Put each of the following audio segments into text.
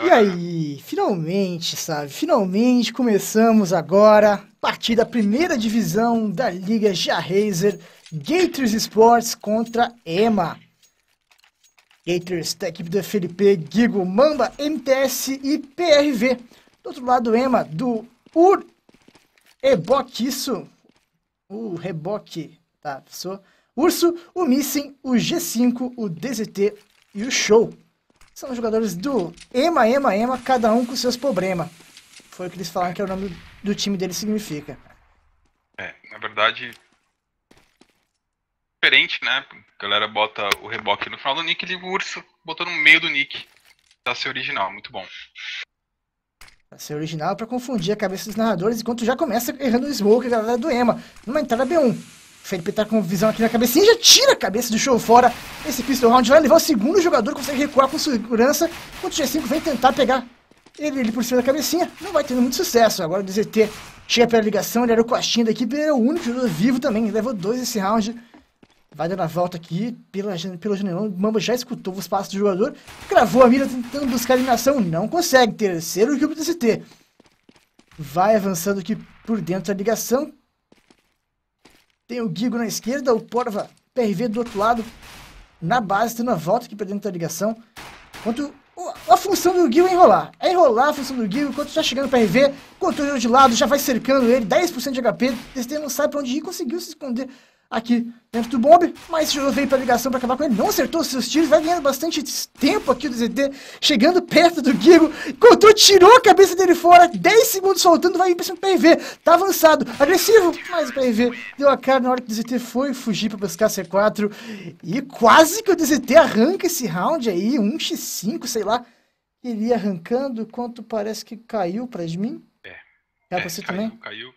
E aí, finalmente, sabe? Finalmente começamos agora a partir da primeira divisão da Liga Jarrazer, Gators Sports contra EMA. Gators da equipe do Felipe, Gigo, Mamba, MTS e PRV. Do outro lado, EMA, do Ur Reboque isso. O reboque, tá, pessoal? Urso, o Missing, o G5, o DZT e o Show. São os jogadores do Ema, Ema, Ema, cada um com seus problemas. Foi o que eles falaram que é o nome do time dele significa. É, na verdade. Diferente, né? A galera bota o reboque no final do nick e o urso, botou no meio do nick. Pra ser original, muito bom. Pra ser original, para confundir a cabeça dos narradores, enquanto já começa errando o smoke, a galera do Ema, numa entrada B1. Felipe tá com visão aqui na cabecinha, já tira a cabeça do show fora. Esse pistol round vai levar o segundo jogador, consegue recuar com segurança. O G5 vem tentar pegar ele, ele por cima da cabecinha. Não vai tendo muito sucesso. Agora o DZT chega pela ligação, ele era o Costinha da equipe, ele era o único jogador vivo também. Levou dois esse round. Vai dando a volta aqui pela, pelo janelão. O Mambo já escutou os passos do jogador. Cravou a mira tentando buscar a eliminação. Não consegue. Terceiro que o DZT. Vai avançando aqui por dentro da ligação. Tem o Guigo na esquerda, o Porva PRV do outro lado, na base, tendo a volta aqui para dentro da ligação. Quanto a função do Guigo é enrolar. É enrolar a função do Guigo enquanto está chegando o PRV, controle de lado, já vai cercando ele, 10% de HP, esse não sabe para onde ir, conseguiu se esconder aqui dentro do bombe, mas juro veio para ligação para acabar com ele, não acertou seus tiros, vai ganhando bastante tempo aqui o DZT, chegando perto do Gigo, encontrou, tirou a cabeça dele fora, 10 segundos soltando, vai ir pra cima do PRV, tá avançado, agressivo, mas o PRV deu a cara na hora que o DZT foi fugir para buscar C4, e quase que o DZT arranca esse round aí, 1x5, sei lá, ele ia arrancando, quanto parece que caiu para mim. É, é, pra você caiu, é, também? caiu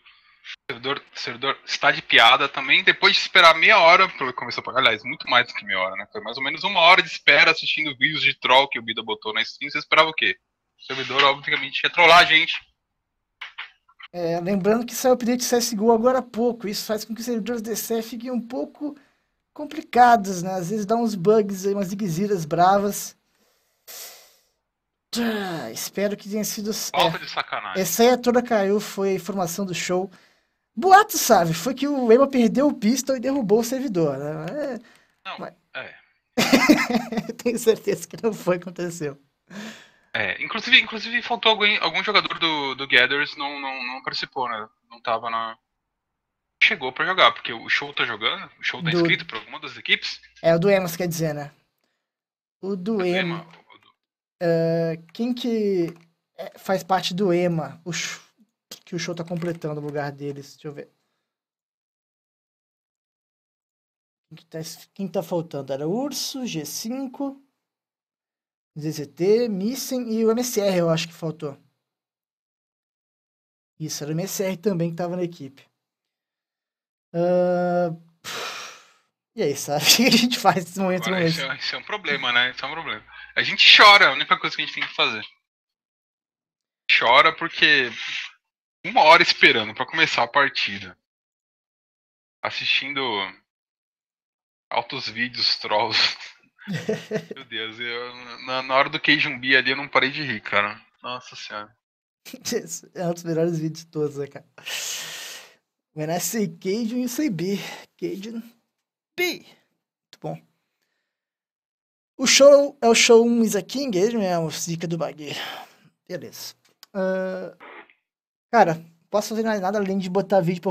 servidor, servidor está de piada também, depois de esperar meia hora, pelo começou a pagar, aliás, muito mais do que meia hora, né? Foi mais ou menos uma hora de espera assistindo vídeos de troll que o Bida botou na Steam, você esperava o quê? O servidor, obviamente, ia trollar a gente. É, lembrando que saiu o update CSGO agora há pouco, isso faz com que os servidores DCE fiquem um pouco complicados, né? Às vezes dá uns bugs aí, umas zigue bravas. Ah, espero que tenha sido. Falta é, de sacanagem. Essa aí é toda caiu, foi a informação do show. Boato, sabe, foi que o Ema perdeu o pistol e derrubou o servidor, né? É, não, mas... é. Tenho certeza que não foi, aconteceu. É, inclusive, inclusive faltou alguém, algum jogador do, do Gathers não, não, não participou, né? Não tava na. Chegou pra jogar, porque o show tá jogando, o show tá do... inscrito pra alguma das equipes. É, o do você quer dizer, né? O do Ema. Ema do... Uh, quem que é, faz parte do Ema? O que o show tá completando o lugar deles. Deixa eu ver. Quem, que tá, quem tá faltando? Era Urso, G5, ZZT, Missing e o MSR, eu acho que faltou. Isso, era o MSR também que tava na equipe. Uh, e aí, sabe? O que a gente faz nesse momento? isso, é, isso é um problema, né? Isso é um problema. A gente chora, é a única coisa que a gente tem que fazer. Chora porque uma hora esperando para começar a partida. Assistindo altos vídeos trolls. Meu Deus, eu, na, na hora do Cajun B ali eu não parei de rir, cara. Nossa senhora. é um dos melhores vídeos de todos, né, cara? Mas nasce é Cajun e CB. Cajun B. Muito bom. O show é o show Isa King, ele é né? a música do Bagueiro. Beleza. Uh... Cara, posso fazer mais nada além de botar vídeo pra